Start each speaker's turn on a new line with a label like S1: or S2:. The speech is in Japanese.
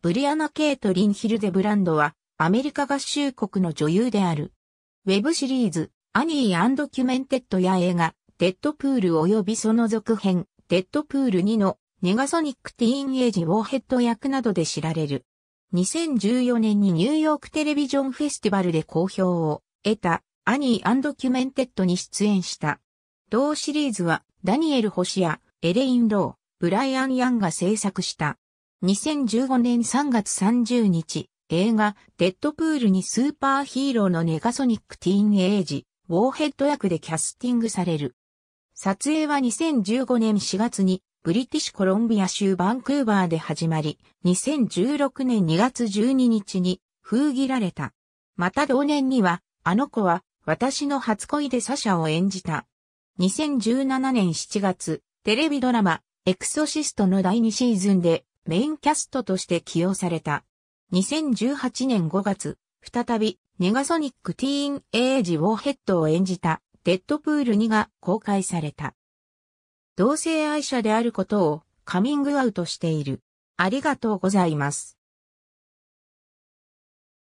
S1: ブリ
S2: アナ・ケイト・リン・ヒルデブランドは、アメリカ合衆国の女優である。ウェブシリーズ、アニーキュメンテッドや映画、デッドプール及びその続編、デッドプール2のネガソニック・ティーン・エイジ・ウォーヘッド役などで知られる。2014年にニューヨークテレビジョンフェスティバルで好評を得たアニーキュメンテッドに出演した。同シリーズはダニエル・ホシア、エレイン・ロー、ブライアン・ヤンが制作した。2015年3月30日、映画、デッドプールにスーパーヒーローのネガソニック・ティーン・エイジ、ウォーヘッド役でキャスティングされる。撮影は2015年4月に、ブリティッシュコロンビア州バンクーバーで始まり、2016年2月12日に封切られた。また同年には、あの子は私の初恋でサシャを演じた。2017年7月、テレビドラマ、エクソシストの第2シーズンでメインキャストとして起用された。2018年5月、再びネガソニックティーンエイジウォーヘッドを演じたデッドプール2が公開された。同性愛者であることをカミングアウトしている。ありがとうございます。